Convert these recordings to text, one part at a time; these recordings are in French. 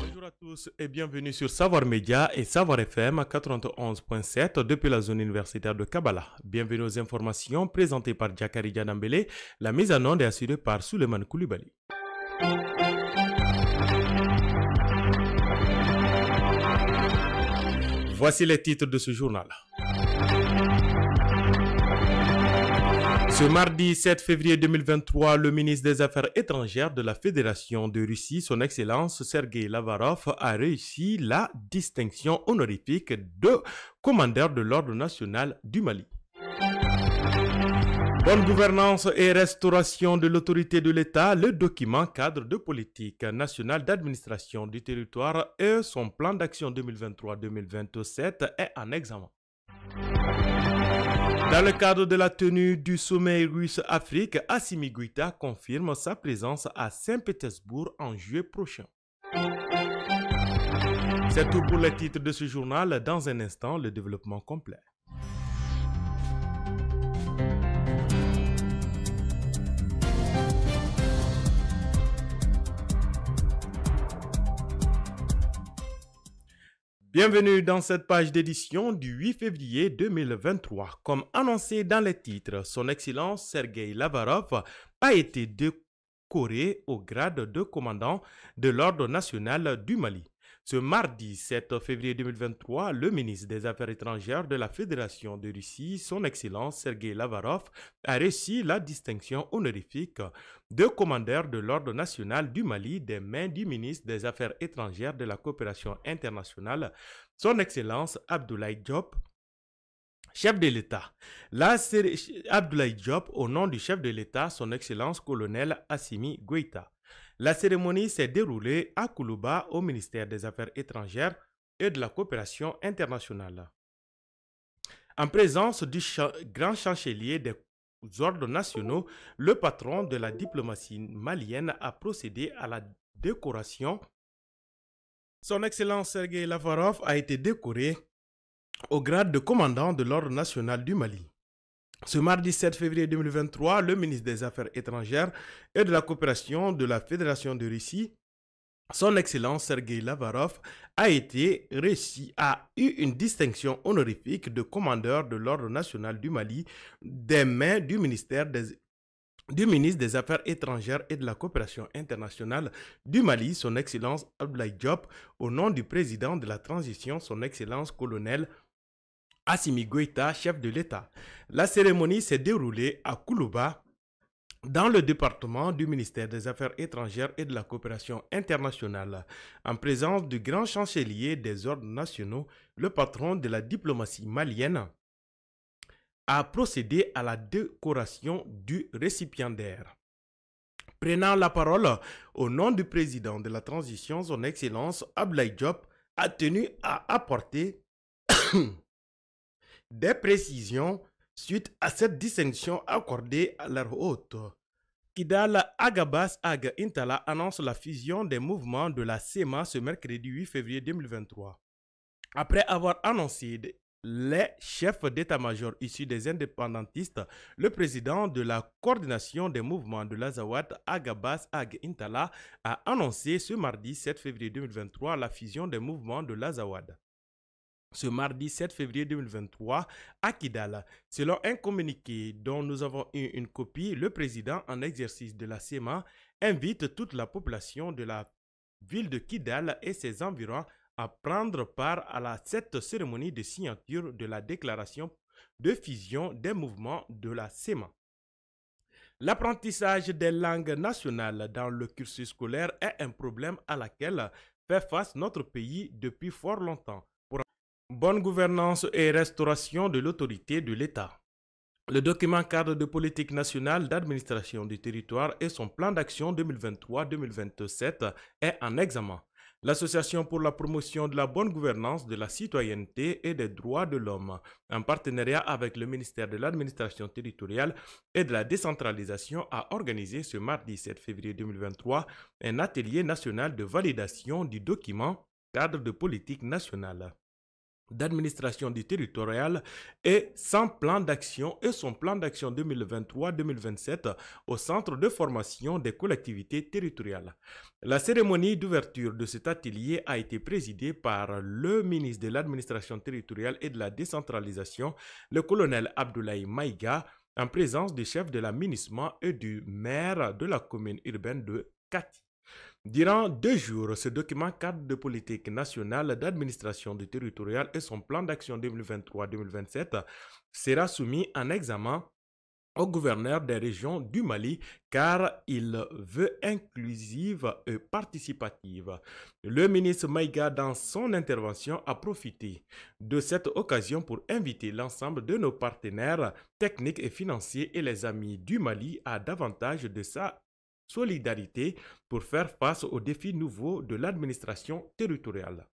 Bonjour à tous et bienvenue sur Savoir Média et Savoir FM 91.7 depuis la zone universitaire de Kabbalah. Bienvenue aux informations présentées par Djakari Nambélé, La mise en onde est assurée par Suleiman Koulibaly. Voici les titres de ce journal. Ce mardi 7 février 2023, le ministre des Affaires étrangères de la Fédération de Russie, son Excellence Sergei Lavarov, a réussi la distinction honorifique de commandeur de l'Ordre national du Mali. Bonne gouvernance et restauration de l'autorité de l'État, le document cadre de politique nationale d'administration du territoire et son plan d'action 2023-2027 est en examen. Dans le cadre de la tenue du sommet russe-Afrique, Assimi confirme sa présence à Saint-Pétersbourg en juillet prochain. C'est tout pour le titre de ce journal. Dans un instant, le développement complet. Bienvenue dans cette page d'édition du 8 février 2023. Comme annoncé dans les titres, son Excellence Sergei Lavarov a été décoré au grade de commandant de l'Ordre national du Mali. Ce mardi 7 février 2023, le ministre des Affaires étrangères de la Fédération de Russie, son Excellence Sergei Lavarov, a reçu la distinction honorifique de commandeur de l'Ordre national du Mali des mains du ministre des Affaires étrangères de la coopération internationale, son Excellence Abdoulaye Diop, chef de l'État. Abdoulaye Diop, au nom du chef de l'État, son Excellence colonel Assimi Goïta. La cérémonie s'est déroulée à Koulouba au ministère des Affaires étrangères et de la coopération internationale. En présence du grand chancelier des ordres nationaux, le patron de la diplomatie malienne a procédé à la décoration. Son Excellence Sergei Lavarov a été décoré au grade de commandant de l'Ordre national du Mali. Ce mardi 7 février 2023, le ministre des Affaires étrangères et de la coopération de la Fédération de Russie, son Excellence Sergei Lavarov, a été a eu une distinction honorifique de commandeur de l'Ordre national du Mali des mains du du ministre des Affaires étrangères et de la coopération internationale du Mali, son Excellence Abdoulaye Diop, au nom du président de la transition, son Excellence colonel Assimi Goïta, chef de l'État. La cérémonie s'est déroulée à Koulouba, dans le département du ministère des Affaires étrangères et de la coopération internationale, en présence du grand chancelier des ordres nationaux, le patron de la diplomatie malienne, a procédé à la décoration du récipiendaire. Prenant la parole au nom du président de la transition, son Excellence Ablaï a tenu à apporter des précisions suite à cette distinction accordée à leur hôte. Kidal Agabas Ag annonce la fusion des mouvements de la SEMA ce mercredi 8 février 2023. Après avoir annoncé les chefs d'état-major issus des indépendantistes, le président de la coordination des mouvements de l'Azawad, Agabas Ag Intala, a annoncé ce mardi 7 février 2023 la fusion des mouvements de l'Azawad ce mardi 7 février 2023 à Kidal. Selon un communiqué dont nous avons eu une copie, le président en exercice de la CEMA invite toute la population de la ville de Kidal et ses environs à prendre part à la, cette cérémonie de signature de la déclaration de fusion des mouvements de la CEMA. L'apprentissage des langues nationales dans le cursus scolaire est un problème à laquelle fait face notre pays depuis fort longtemps. Bonne gouvernance et restauration de l'autorité de l'État. Le document cadre de politique nationale d'administration du territoire et son plan d'action 2023-2027 est en examen. L'Association pour la promotion de la bonne gouvernance de la citoyenneté et des droits de l'homme, en partenariat avec le ministère de l'Administration territoriale et de la décentralisation, a organisé ce mardi 7 février 2023 un atelier national de validation du document cadre de politique nationale d'administration du territorial et sans plan d'action et son plan d'action 2023-2027 au centre de formation des collectivités territoriales. La cérémonie d'ouverture de cet atelier a été présidée par le ministre de l'administration territoriale et de la décentralisation, le colonel Abdoulaye Maïga, en présence du chef de l'aménagement et du maire de la commune urbaine de Kati. Durant deux jours, ce document cadre de politique nationale d'administration du territorial et son plan d'action 2023-2027 sera soumis en examen au gouverneur des régions du Mali car il veut inclusive et participative. Le ministre Maïga, dans son intervention, a profité de cette occasion pour inviter l'ensemble de nos partenaires techniques et financiers et les amis du Mali à davantage de sa solidarité pour faire face aux défis nouveaux de l'administration territoriale.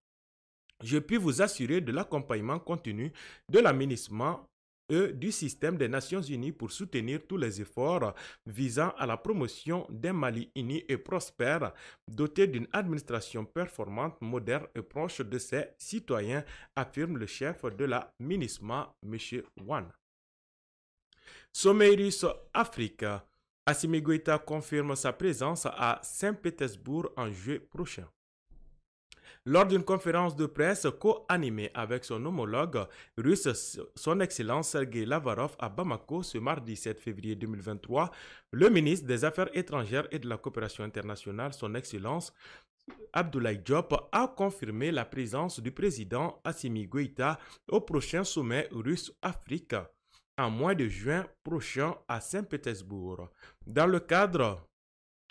Je puis vous assurer de l'accompagnement continu de l'aménagement et du système des Nations Unies pour soutenir tous les efforts visant à la promotion d'un Mali uni et prospère, doté d'une administration performante, moderne et proche de ses citoyens, affirme le chef de la M. Wan. Sommeirus Africa Assimi Goïta confirme sa présence à Saint-Pétersbourg en juillet prochain. Lors d'une conférence de presse co-animée avec son homologue russe, son Excellence Sergei Lavarov à Bamako ce mardi 7 février 2023, le ministre des Affaires étrangères et de la coopération internationale, son Excellence Abdoulaye Diop a confirmé la présence du président Assimi Goïta au prochain sommet russe-Afrique en mois de juin prochain à Saint-Pétersbourg. Dans le cadre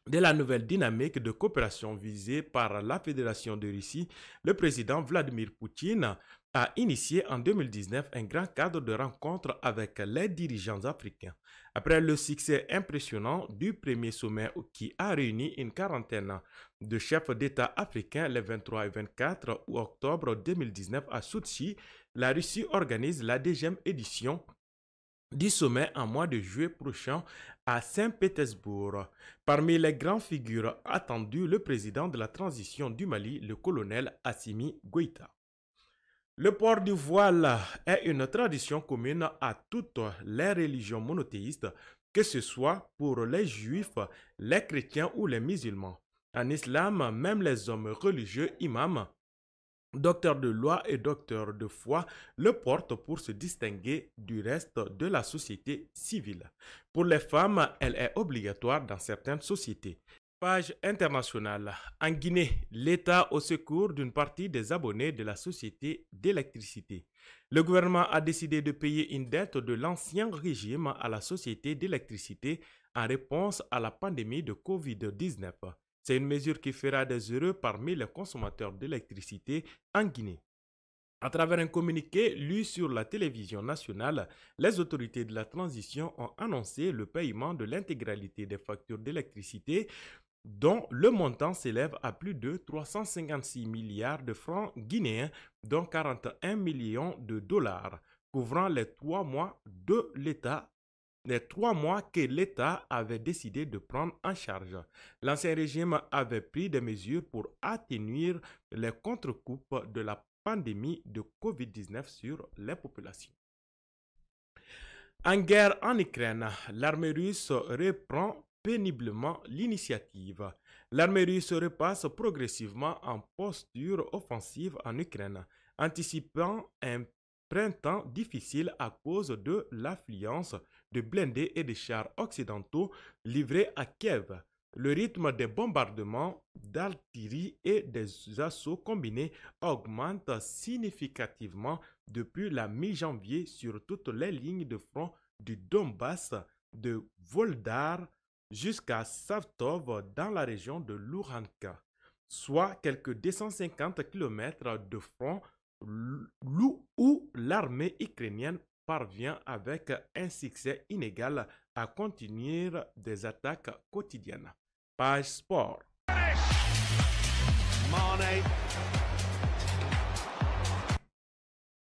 de la nouvelle dynamique de coopération visée par la Fédération de Russie, le président Vladimir Poutine a initié en 2019 un grand cadre de rencontres avec les dirigeants africains. Après le succès impressionnant du premier sommet qui a réuni une quarantaine de chefs d'État africains les 23 et 24 octobre 2019 à Sotchi, la Russie organise la deuxième édition du sommet en mois de juillet prochain à Saint-Pétersbourg. Parmi les grandes figures attendues, le président de la transition du Mali, le colonel Assimi Goïta. Le port du voile est une tradition commune à toutes les religions monothéistes, que ce soit pour les juifs, les chrétiens ou les musulmans. En islam, même les hommes religieux imams Docteur de loi et docteur de foi le portent pour se distinguer du reste de la société civile. Pour les femmes, elle est obligatoire dans certaines sociétés. Page internationale. En Guinée, l'État au secours d'une partie des abonnés de la société d'électricité. Le gouvernement a décidé de payer une dette de l'ancien régime à la société d'électricité en réponse à la pandémie de COVID-19. C'est une mesure qui fera des heureux parmi les consommateurs d'électricité en Guinée. À travers un communiqué lu sur la télévision nationale, les autorités de la transition ont annoncé le paiement de l'intégralité des factures d'électricité dont le montant s'élève à plus de 356 milliards de francs guinéens, dont 41 millions de dollars, couvrant les trois mois de l'État les trois mois que l'État avait décidé de prendre en charge. L'ancien régime avait pris des mesures pour atténuer les contrecoupes de la pandémie de COVID-19 sur les populations. En guerre en Ukraine, l'armée russe reprend péniblement l'initiative. L'armée russe repasse progressivement en posture offensive en Ukraine, anticipant un printemps difficile à cause de l'affluence de blindés et de chars occidentaux livrés à Kiev. Le rythme des bombardements d'artillerie et des assauts combinés augmente significativement depuis la mi-janvier sur toutes les lignes de front du Donbass, de Voldar jusqu'à Savtov dans la région de Luhansk, soit quelques 250 km de front où l'armée ukrainienne parvient avec un succès inégal à continuer des attaques quotidiennes. Page Sport.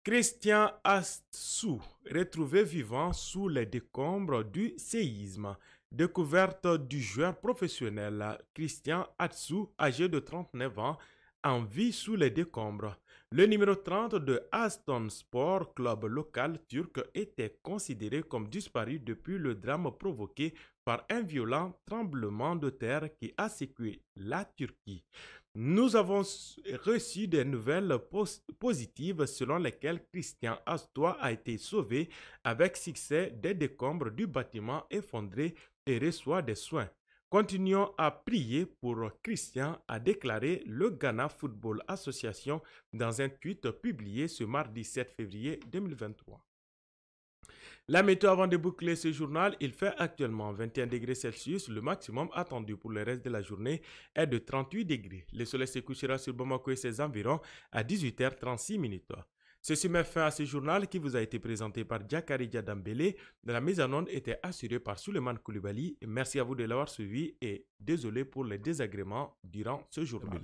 Christian Atsou retrouvé vivant sous les décombres du séisme. Découverte du joueur professionnel Christian Atsou, âgé de 39 ans, en vie sous les décombres. Le numéro 30 de Aston Sport, club local turc, était considéré comme disparu depuis le drame provoqué par un violent tremblement de terre qui a sécué la Turquie. Nous avons reçu des nouvelles positives selon lesquelles Christian Astoi a été sauvé avec succès des décombres du bâtiment effondré et reçoit des soins. Continuons à prier pour Christian, a déclaré le Ghana Football Association dans un tweet publié ce mardi 7 février 2023. La météo avant de boucler ce journal, il fait actuellement 21 degrés Celsius. Le maximum attendu pour le reste de la journée est de 38 degrés. Le soleil se couchera sur Bamako et ses environs à 18h36 Ceci met fin à ce journal qui vous a été présenté par Djakari Djadambele. La mise en onde était assurée par Suleiman Koulibaly. Merci à vous de l'avoir suivi et désolé pour les désagréments durant ce journal.